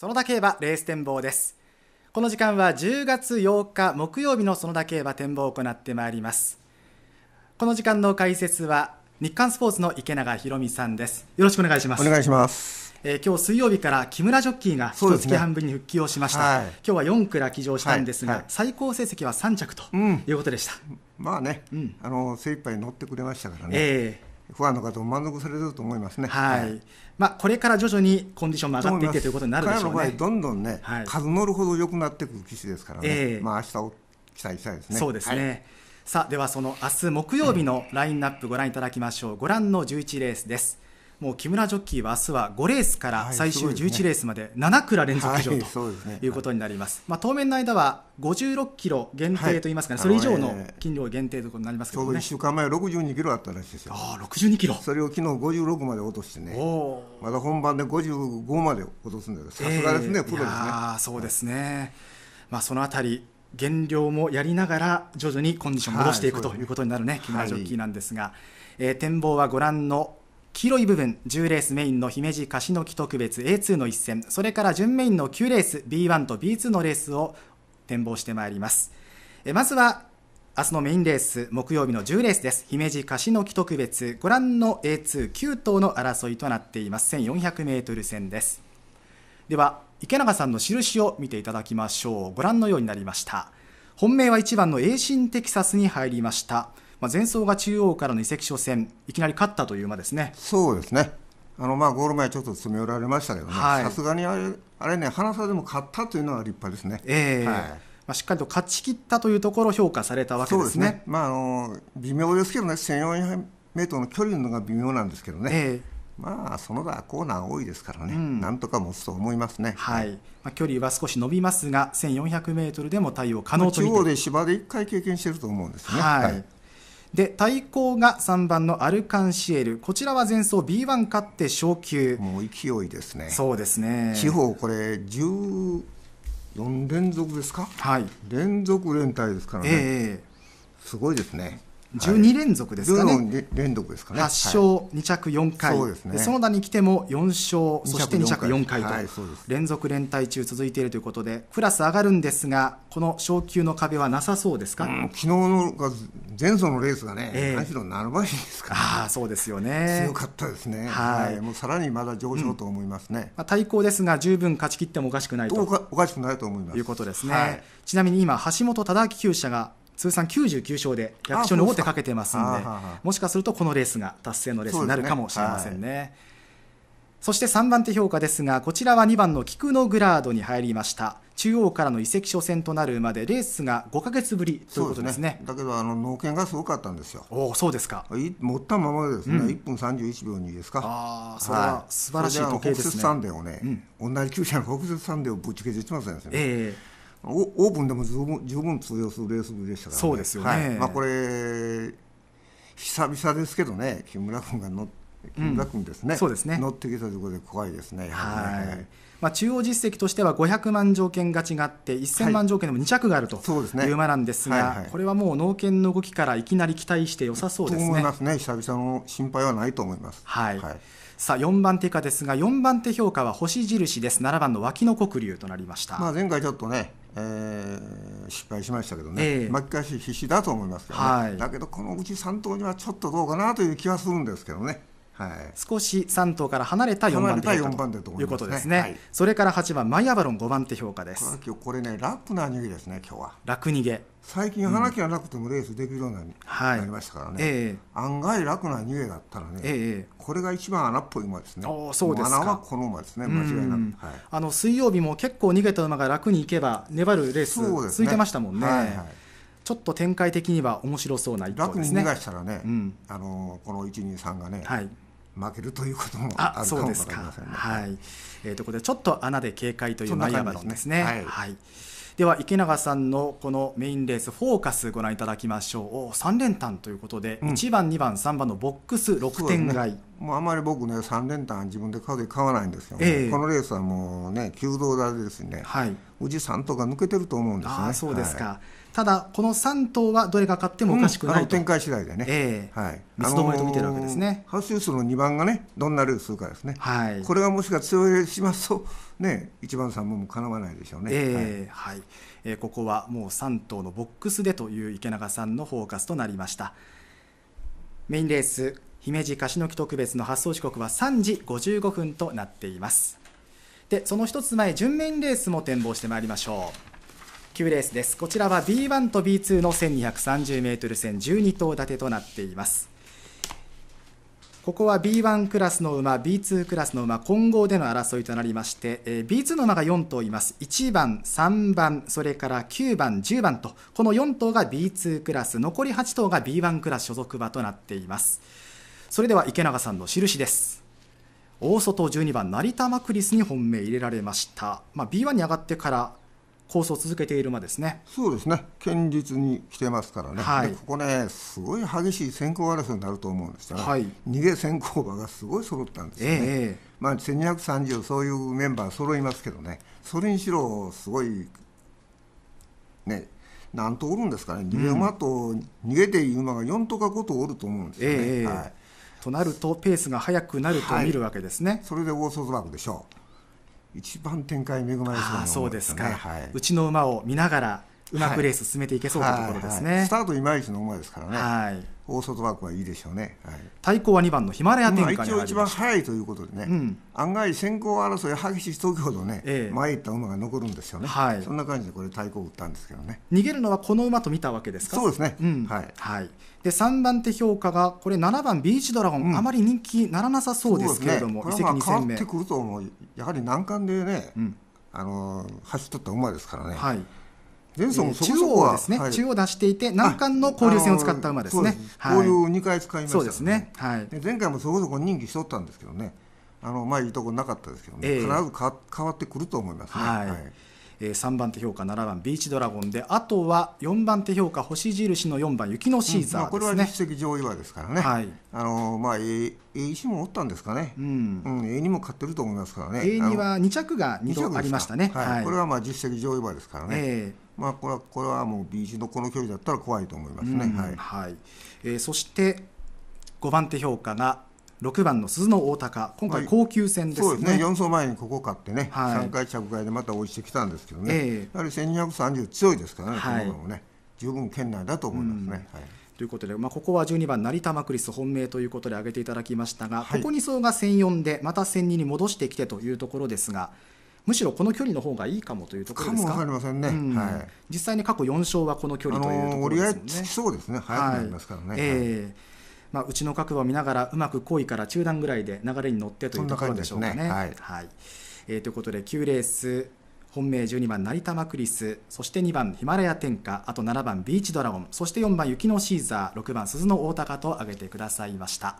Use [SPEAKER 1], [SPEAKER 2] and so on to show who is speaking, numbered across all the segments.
[SPEAKER 1] 園田競馬レース展望ですこの時間は10月8日木曜日の園田競馬展望を行ってまいりますこの時間の解説は日刊スポーツの池永博美さんですよろしくお願いしますお願い
[SPEAKER 2] します
[SPEAKER 1] えー、今日水曜日から木村ジョッキーが一月半分に復帰をしました、ねはい、今日は4倉騎乗したんですが、はいはい、最高成績は3着ということでした、うん、
[SPEAKER 2] まあね、うん、あの精一杯乗ってくれましたからね、えー不安の方も満足されると思いま
[SPEAKER 1] すね。はい。まあこれから徐々にコンディションも上がっていってということになるでしょうね。彼の場合
[SPEAKER 2] どんどんね、はい、数乗るほど良くなってくる機種ですからね。えー、
[SPEAKER 1] まあ明日を期待したいですね。そうですね。はい、さあではその明日木曜日のラインナップご覧いただきましょう。ご覧の11レースです。もう木村ジョッキーは明日は5レースから最終11レースまで7蔵連続騎乗ということになります。まあ、当面の間は56キロ限定といいますかね、それ以上の金量限定ということになりますけど、ね、ちょうど1週
[SPEAKER 2] 間前、62キロあったらしいですよ。あ62キロそれを昨日56まで落と
[SPEAKER 1] してね、まだ本番で
[SPEAKER 2] 55まで落とすんだけど、さすがですね、えー、プロですね。あ
[SPEAKER 1] そうですね、まあ、そのあたり減量もやりながら徐々にコンディションを戻していく、はい、ということになるね、木村ジョッキーなんですが、はい、えー、展望はご覧の黄色い部分10レースメインの姫路樫の木特別 A2 の一戦それから準メインの9レース B1 と B2 のレースを展望してまいりますえまずは明日のメインレース木曜日の10レースです姫路樫の木特別ご覧の A29 頭の争いとなっています 1400m 戦ですでは池永さんの印を見ていただきましょうご覧のようになりました本命は1番の栄新テキサスに入りましたまあ、前走が中央からの移籍初戦いきなり勝ったという馬ですね。そうですね
[SPEAKER 2] あのまあゴール前ちょっと詰め寄られましたけどね、さすがにあれあれね、花差でも勝ったというのは立派ですね。
[SPEAKER 1] えー、はいまあ、しっかりと勝ち切ったというところを評価されたわけですね。すね
[SPEAKER 2] まあ、あの微妙ですけどね、1400メートルの距離のが微妙なんですけどね。えー、
[SPEAKER 1] まあその他コーナー多いですからね、うん、なんとか持つと思いますね、はい、まあ、距離は少し伸びますが、1400メートルでも対応可能と中央で
[SPEAKER 2] 芝で1回経験してると思うんですね。
[SPEAKER 1] はい、はいで対抗が3番のアルカンシエルこちらは前走 B1 勝って昇級もう勢いですねそうですね地方これ14
[SPEAKER 2] 連続ですかはい連続連帯ですからね、えー、すごいですね12連続ですかね、はい、連続ですかね8勝、
[SPEAKER 1] 2着4回、はい、そ、ね、園田に来ても4勝、そして2着4回と、連続連帯中続いているということで、クラス上がるんですが、この昇級の壁はなさそうですか、うん、昨日の前走のレースがね、えー、何しろ7倍ですかね、あそうですよね強かったですね、はい、はい、もうさらにまだ上昇と思いますね、うん、まあ、対抗ですが、十分勝ち切ってもおかしくないとおかしくないと思いますいうことですね、ちなみに今、橋本忠明厩舎が通算99勝で逆勝に王手かけてますんでもしかするとこのレースが達成のレースになるかもしれませんね。そ、して3番手評価ですがこちらは2番の菊のグラードに入りました中央からの移籍初戦となるまでレースが5か月ぶりということですね、ね、だけどあの
[SPEAKER 2] 脳研がすごかったんですよおそうですか持ったままでですね、うん、1分31秒2ですかあ
[SPEAKER 1] あそれは素晴らしい時計ですね北雪山電をね、
[SPEAKER 2] うん、同じ厩舎の北雪山電をぶち消してませんすね、えーオープンでも十分十分通用するレースでしたから、ね、そうですよね、はい、まあ、これ久々ですけどね木村君が乗木村君ですね、うん、そうですね乗
[SPEAKER 1] ってきたところで怖いですね。はい、はい、まあ、中央実績としては500万条件勝ちがあって1000万条件でも2着があるという馬なんですが、はいこれはもう農研の動きからいきなり期待して良さそうですね。と思いますね久々の心配はないと思います。はい、はい、さあ4番手かですが4番手評価は星印です7番の脇の黒龍となりました、ま
[SPEAKER 2] あ、前回ちょっとねえー、失敗しましたけどね、えー、巻き返し必死だと思いますけどね、はい、
[SPEAKER 1] だけどこのうち3頭にはちょっとどうかなという気はするんですけどね。はい、少し3頭から離れた4番手評価ということですね、はい、それから8番マイアバロン5番手評価ですこれね楽な逃げですね今日は楽逃げ最近花木はなくてもレースできるよ
[SPEAKER 2] うになりりましたからね、はえー、案外楽な逃げだったらね、えー、これが一番穴っぽい馬で
[SPEAKER 1] すねそうです穴はこの馬ですね間違いなく、はい、あの水曜日も結構逃げた馬が楽に行けば粘るレース、ね、続いてましたもんね、はいちょっと展開的には面白そうな一頭ですね。楽に逃がしたらね、うん、あのこの一二三がね、はい、負けるというこ
[SPEAKER 2] ともあるかもしれません、ね、
[SPEAKER 1] はい。えー、ところでちょっと穴で警戒というマイアマロンですね。すねはい、はい。では池永さんのこのメインレースフォーカスご覧いただきましょう。お三連単ということで、うん、番二番三番のボックス六点買い。もうあまり僕ね
[SPEAKER 2] 三連単自分で買うで買わないんですよ、えー、このレースはもうね急動だですね、はい、宇治3頭が抜けてると思うんですねあそうですか、は
[SPEAKER 1] い、ただこの三頭はどれが勝ってもおかしくない、うん、展
[SPEAKER 2] 開次第でね、えー、はい、三つどもと見てるわけですねハウスユースの二番がねどんなレース
[SPEAKER 1] するかですね、はい、こ
[SPEAKER 2] れがもしか強いしますとね一番三番もかなわないで
[SPEAKER 1] しょうねえー、はい、はえー、ここはもう三頭のボックスでという池永さんのフォーカスとなりましたメインレース姫路樫の木特別の発送時刻は3時55分となっていますでその一つ前順面レースも展望してまいりましょう9レースですこちらは B1 と B2 の 1230m 線12頭立てとなっていますここは B1 クラスの馬 B2 クラスの馬混合での争いとなりまして、えー、B2 の馬が4頭います1番3番それから9番10番とこの4頭が B2 クラス残り8頭が B1 クラス所属馬となっていますそれでは池永さんの印です大外12番成田マクリスに本命入れられました、まあ、B1 に上がってから構想を続けている馬ですねそうですね堅実に来てますからね、はい、ここ
[SPEAKER 2] ねすごい激しい先行争いになると思うんですよね、はい、逃げ先行馬がすごい揃ったんですよね、えー、まあ、千二百三十、そういうメンバー揃いますけどねそれにしろすごいね何頭おるんですかね逃げ馬と、逃げていい馬が四とか五頭おると思うんですよね、えーはいとなるとペースが速くなると見るわけですね、はい、それでオーソドラムでしょう一番展開恵まれそう、ね、そうですか、は
[SPEAKER 1] い、うちの馬を見ながらうまくレース進めていけそうというところですね、はいはい
[SPEAKER 2] はい、スタートいまいちの馬ですからね、はい、大外枠はいいでしょうね、はい、対抗は2番のヒマラヤ展開一応一番早いということでね、うん、案外先行争い激しい時ほどね、ええ、前行った馬が残るんですよね、はい、そんな感
[SPEAKER 1] じでこれ対抗打ったんですけどね逃げるのはこの馬と見たわけですかそうですね、うん、はい、はい、で3番手評価がこれ7番ビーチドラゴン、うん、あまり人気ならなさそうですけれども、ね、移籍2戦目変わって
[SPEAKER 2] くると思うやはり難関でね、うん、あの走っとった馬ですからね、はい、前走もそこそこは、ですね、中央
[SPEAKER 1] 出していて難関の交流戦を使った馬ですねこういう二回使いました、そうです
[SPEAKER 2] ね、はい、前回もそこそこ人気しとったんですけどね
[SPEAKER 1] あのまあいいとこなかったですけどね、必ずか変わってくると思いますね、はいえー、3番手評価7番ビーチドラゴンであとは4番手評価星印の4番雪のシーザー、ねうんまあ、これは実
[SPEAKER 2] 績上位馬ですからね、はい、
[SPEAKER 1] あのまあ A, A 石もおったんですかね、う
[SPEAKER 2] ん、うん、A にも勝ってると思いますからね A には
[SPEAKER 1] 2着が2度ありましたね、はい、はい、これは
[SPEAKER 2] まあ実績上位馬ですからね、えーまあ、これはこれはもう B 字のこの距離だったら怖いと思いますね。はい
[SPEAKER 1] はいえー、そして5番手評価が6番の鈴の大高、今回、高級戦ですね,、はい、ね4
[SPEAKER 2] 走前にここ勝ってね、はい、3回着外でまた落ちてきたんですけどね、え
[SPEAKER 1] ー、やはり1230強いですからね、はい、このもね、十分圏内だと思いますね。はいということで、まあ、ここは12番、成田マクリス本命ということで挙げていただきましたが、はい、ここ2走が1004で、また1002に戻してきてというところですが、むしろこの距離の方がいいかもというところですか。かりませんね、うんはい、実際に過去4勝はこの距離というところですもんね。そうですね。早くなりますからね。はい、えーまあ、うちの覚悟を見ながらうまく行為から中段ぐらいで流れに乗ってというところでしょうかね。ねはい、はい、えー、ということで9レース本命12番成田マクリスそして2番ヒマラヤ天下あと7番ビーチドラゴンそして4番雪のシーザー6番鈴の大鷹と挙げてくださいました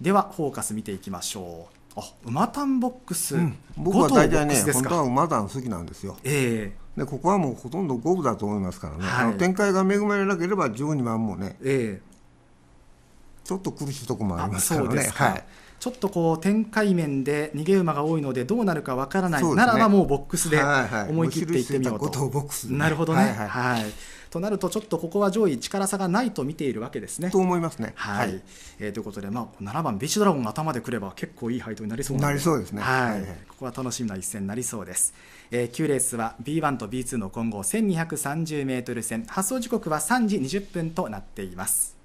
[SPEAKER 1] ではフォーカス見ていきましょうあ馬ンボックス、うん、僕は大体ね本当は
[SPEAKER 2] 馬ン好きなんですよ、えー、でここはもうほとんど五分だと思いますからね、はい、あの展開が恵まれなければ12番もね、えー、ちょっと苦しいところもありますからね。はい
[SPEAKER 1] ちょっとこう展開面で逃げ馬が多いのでどうなるかわからない、ね、ならばもうボックスで思い切っていってみようと。はいはい、となるほどね、はい、となるとちょっとここは上位力差がないと見ているわけですね。と思いますね。はい、はい、えー、ということで、まあ、7番ビシドラゴン頭でくれば結構いい配当になりそうなりそうですね、はい、はい、ここは楽しみな一戦になりそうです。えー、9レースは B1 と B2 の混合 1230m 戦発送時刻は3時20分となっています。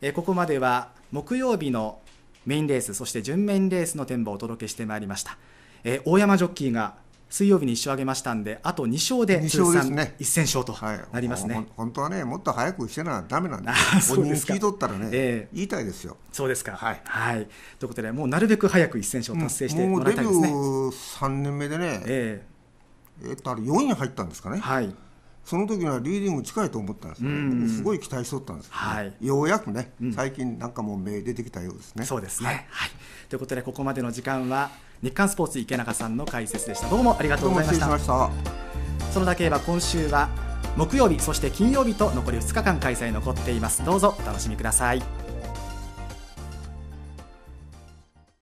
[SPEAKER 1] えー、ここまでは木曜日のメインレースそして準メインレースの展望をお届けしてまいりました、えー、大山ジョッキーが水曜日に1勝上げましたんであと2勝で通算1戦勝となりますね、ねはい、本当はねもっと早くしてなだめなんでそうですか聞いとったらね、えー、言いたいですよそうですかはい、はい、ということでもうなるべく早く1戦勝達成してもらいたいですね
[SPEAKER 2] もうデビュー3年目でねえー、えっとあれ4位に入ったんですかねはいその時はリーディング近いと思ったんですね、うんすごい期待しと
[SPEAKER 1] ったんです、ね、はい、ようやくね、最近なんかもう目出てきたようですね。うん、そうですね、はい、はい、ということでここまでの時間は日刊スポーツ池中さんの解説でしたどうもありがとうございましたそのだけは今週は木曜日そして金曜日と残り2日間開催残っていますどうぞお楽しみください